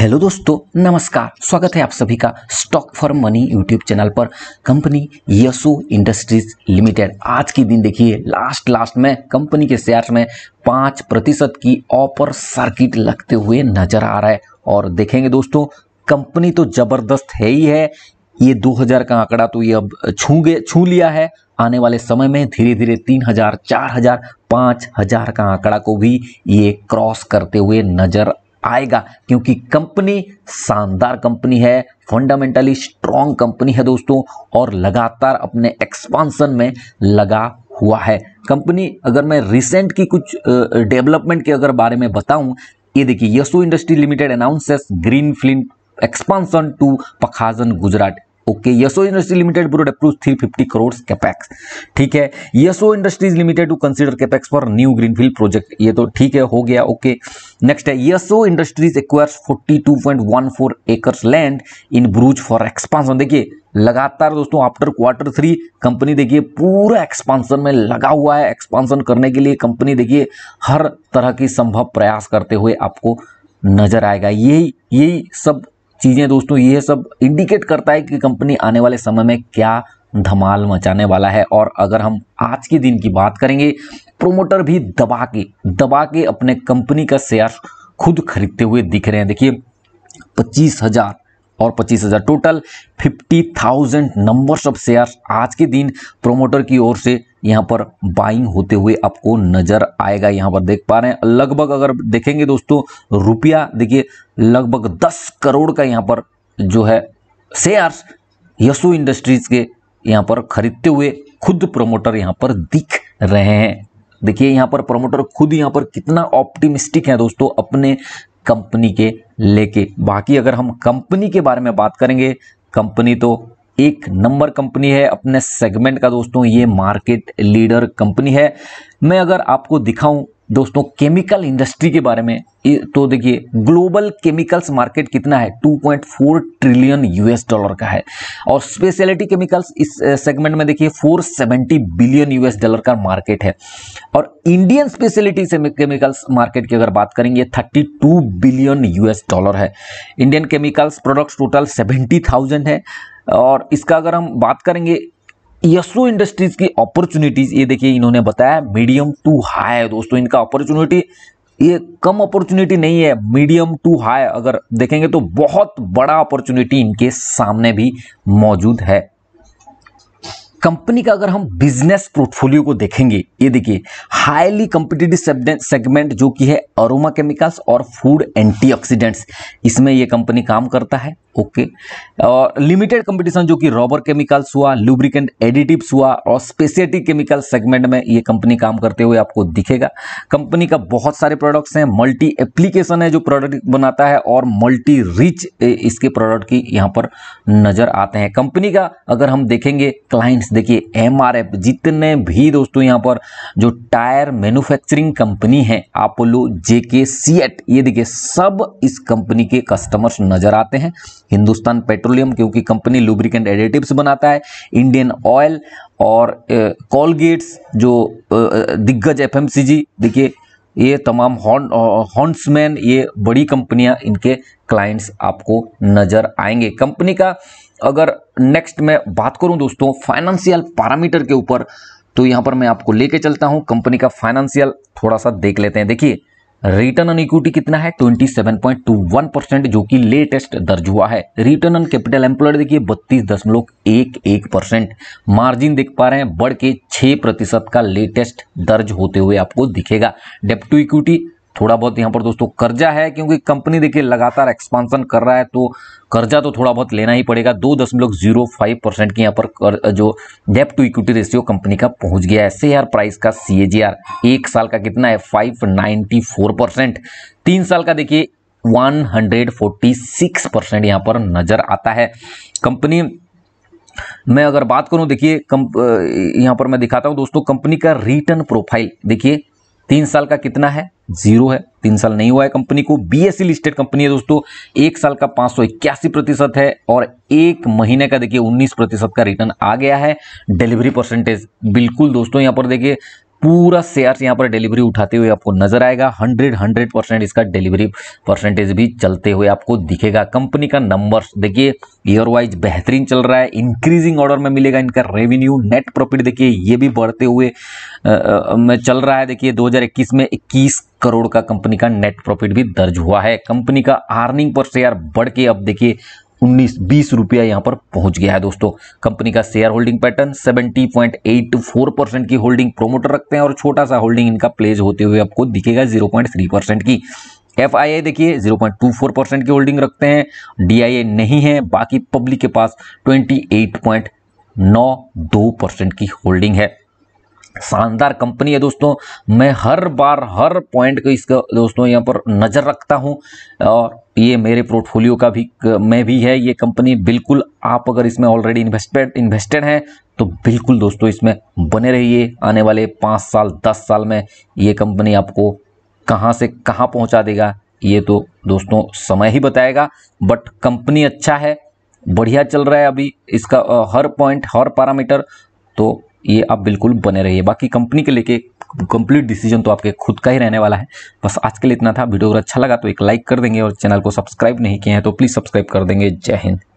hello दोस्तों नमस्कार स्वागत है आप सभी का stock for money YouTube channel पर कंपनी यशो इंडस्ट्रीज लिमिटेड आज के दिन देखिए लास्ट लास्ट में कंपनी के शेयर में पाँच प्रतिशत की ऑपर सर्किट लगते हुए नजर आ रहा है और देखेंगे दोस्तों कंपनी तो ज़बरदस्त है ही है ये 2000 का आंकड़ा तो ये अब छू गए छू लिया है आने वाले समय में धीरे धीरे तीन हजार चार हजार पांच हजार का आंकड़ा को भी ये क्रॉस करते हुए नजर आएगा क्योंकि कंपनी शानदार कंपनी है फंडामेंटली स्ट्रॉन्ग कंपनी है दोस्तों और लगातार अपने एक्सपांसन में लगा हुआ है कंपनी अगर मैं रिसेंट की कुछ डेवलपमेंट के अगर बारे में बताऊं ये देखिए Yasho industry limited announces green flint expansion to Pakhajan Gujarat okay Yasho industry limited board approve three fifty crore capex ठीक है Yasho industries limited to consider capex for new greenfield project ये तो ठीक है हो गया ओके नेक्स्ट है Yasho industries acquires 42.14 acres land in Bharuch for expansion देखिए लगातार दोस्तों आफ्टर क्वार्टर थ्री कंपनी देखिए पूरा एक्सपांसन में लगा हुआ है एक्सपांसन करने के लिए कंपनी देखिए हर तरह की संभव प्रयास करते हुए आपको नजर आएगा यही यही सब चीज़ें दोस्तों ये सब इंडिकेट करता है कि कंपनी आने वाले समय में क्या धमाल मचाने वाला है और अगर हम आज के दिन की बात करेंगे प्रोमोटर भी दबा के दबा के अपने कंपनी का शेयर खुद खरीदते हुए दिख रहे हैं देखिए पच्चीस हज़ार और 25,000 टोटल 50,000 नंबर्स ऑफ शेयर्स आज के दिन प्रोमोटर की ओर से यहां पर बाइंग होते हुए आपको नज़र आएगा यहां पर देख पा रहे हैं लगभग अगर देखेंगे दोस्तों रुपया देखिए लगभग 10 करोड़ का यहां पर जो है शेयर्स यसु इंडस्ट्रीज़ के यहां पर खरीदते हुए खुद प्रोमोटर यहां पर दिख रहे हैं देखिए यहाँ पर प्रमोटर खुद यहाँ पर कितना ऑप्टिमिस्टिक है दोस्तों अपने कंपनी के लेके बाकी अगर हम कंपनी के बारे में बात करेंगे कंपनी तो एक नंबर कंपनी है अपने सेगमेंट का दोस्तों ये मार्केट लीडर कंपनी है मैं अगर आपको दिखाऊं दोस्तों केमिकल इंडस्ट्री के बारे में तो देखिए ग्लोबल केमिकल्स मार्केट कितना है 2.4 ट्रिलियन यूएस डॉलर का है और स्पेशलिटी केमिकल्स इस सेगमेंट में देखिए 470 बिलियन यूएस डॉलर का मार्केट है और इंडियन स्पेशलिटी केमिकल्स मार्केट की अगर बात करेंगे 32 बिलियन यूएस डॉलर है Indian chemicals products total seventy है और इसका अगर हम बात करेंगे यसो इंडस्ट्रीज की अपॉर्चुनिटीज ये देखिए इन्होंने बताया मीडियम टू हाई है दोस्तों इनका अपॉर्चुनिटी ये कम अपॉर्चुनिटी नहीं है मीडियम टू हाई अगर देखेंगे तो बहुत बड़ा अपॉर्चुनिटी इनके सामने भी मौजूद है कंपनी का अगर हम बिजनेस पोर्टफोलियो को देखेंगे ये देखिए हाईली कंपिटेटिव सेगमेंट जो कि है अरोमा केमिकल्स और फूड एंटीऑक्सीडेंट्स इसमें ये कंपनी काम करता है ओके और लिमिटेड कंपटीशन जो कि रॉबर केमिकल्स हुआ लुब्रिकेंट एडिटिव्स हुआ और स्पेशलिटी केमिकल सेगमेंट में ये कंपनी काम करते हुए आपको दिखेगा कंपनी का बहुत सारे प्रोडक्ट्स हैं मल्टी एप्लीकेशन है जो प्रोडक्ट बनाता है और मल्टी रिच इसके प्रोडक्ट की यहाँ पर नज़र आते हैं कंपनी का अगर हम देखेंगे क्लाइंट्स देखिए एम जितने भी दोस्तों यहाँ पर जो टायर मैन्युफैक्चरिंग कंपनी है अपोलो जेके सीएट ये देखिए सब इस कंपनी के कस्टमर्स नज़र आते हैं हिंदुस्तान पेट्रोलियम क्योंकि कंपनी लुब्रिकेंट एडिटिव्स बनाता है इंडियन ऑयल और कॉलगेट्स जो दिग्गज एफएमसीजी देखिए ये तमाम हॉन्ट्समैन ये बड़ी कंपनियां इनके क्लाइंट्स आपको नजर आएंगे कंपनी का अगर नेक्स्ट मैं बात करूं दोस्तों फाइनेंशियल पैरामीटर के ऊपर तो यहां पर मैं आपको लेके चलता हूं कंपनी का फाइनेंशियल थोड़ा सा देख लेते हैं देखिए रिटर्न ऑन इक्विटी कितना है 27.21 परसेंट जो कि लेटेस्ट दर्ज हुआ है रिटर्न ऑन कैपिटल एम्प्लॉयड देखिए बत्तीस दशमलव एक एक परसेंट मार्जिन देख पा रहे हैं बढ़ के छह प्रतिशत का लेटेस्ट दर्ज होते हुए आपको दिखेगा डेप टू इक्विटी थोड़ा बहुत यहाँ पर दोस्तों कर्जा है क्योंकि कंपनी देखिए लगातार एक्सपांसन कर रहा है तो कर्जा तो थोड़ा बहुत लेना ही पड़ेगा दो दशमलव जीरो फाइव परसेंट की यहाँ पर जो debt to equity ratio company का पहुंच गया है शेयर प्राइस का सी एक साल का कितना है फाइव नाइनटी फोर परसेंट तीन साल का देखिए one hundred forty six percent यहाँ पर नजर आता है कंपनी मैं अगर बात करूं देखिए यहाँ पर मैं दिखाता हूं दोस्तों कंपनी का रिटर्न प्रोफाइल देखिए तीन साल का कितना है जीरो है तीन साल नहीं हुआ है कंपनी को बीएससी लिस्टेड e कंपनी है दोस्तों एक साल का पांच सौ इक्यासी प्रतिशत है और एक महीने का देखिए उन्नीस प्रतिशत का रिटर्न आ गया है डिलीवरी परसेंटेज बिल्कुल दोस्तों यहां पर देखिए पूरा शेयर्स यहाँ पर डिलीवरी उठाते हुए आपको नजर आएगा हंड्रेड हंड्रेड परसेंट इसका डिलीवरी परसेंटेज भी चलते हुए आपको दिखेगा कंपनी का नंबर्स देखिए ईयर वाइज बेहतरीन चल रहा है इंक्रीजिंग ऑर्डर में मिलेगा इनका रेवेन्यू नेट प्रॉफिट देखिए ये भी बढ़ते हुए आ, आ, में चल रहा है देखिए 2021 में 21 करोड़ का कंपनी का नेट प्रॉफिट भी दर्ज हुआ है कंपनी का अर्निंग पर शेयर बढ़ के अब देखिए उन्नीस बीस रुपया यहाँ पर पहुंच गया है दोस्तों कंपनी का शेयर होल्डिंग पैटर्न 70.84 परसेंट की होल्डिंग प्रोमोटर रखते हैं और छोटा सा होल्डिंग इनका प्लेज होते हुए आपको दिखेगा 0.3 परसेंट की एफ आई देखिए 0.24 परसेंट की होल्डिंग रखते हैं डी आई ए नहीं है बाकी पब्लिक के पास ट्वेंटी परसेंट की होल्डिंग है शानदार कंपनी है दोस्तों मैं हर बार हर पॉइंट को इसका दोस्तों यहाँ पर नज़र रखता हूँ और ये मेरे पोर्टफोलियो का भी मैं भी है ये कंपनी बिल्कुल आप अगर इसमें ऑलरेडी इन्वेस्टेड इन्वेस्टेड हैं तो बिल्कुल दोस्तों इसमें बने रहिए आने वाले पाँच साल दस साल में ये कंपनी आपको कहाँ से कहाँ पहुँचा देगा ये तो दोस्तों समय ही बताएगा बट कंपनी अच्छा है बढ़िया चल रहा है अभी इसका हर पॉइंट हर पैरामीटर तो ये आप बिल्कुल बने रहिए बाकी कंपनी के लेके कंप्लीट डिसीजन तो आपके खुद का ही रहने वाला है बस आज के लिए इतना था वीडियो अगर अच्छा लगा तो एक लाइक कर देंगे और चैनल को सब्सक्राइब नहीं किया है तो प्लीज़ सब्सक्राइब कर देंगे जय हिंद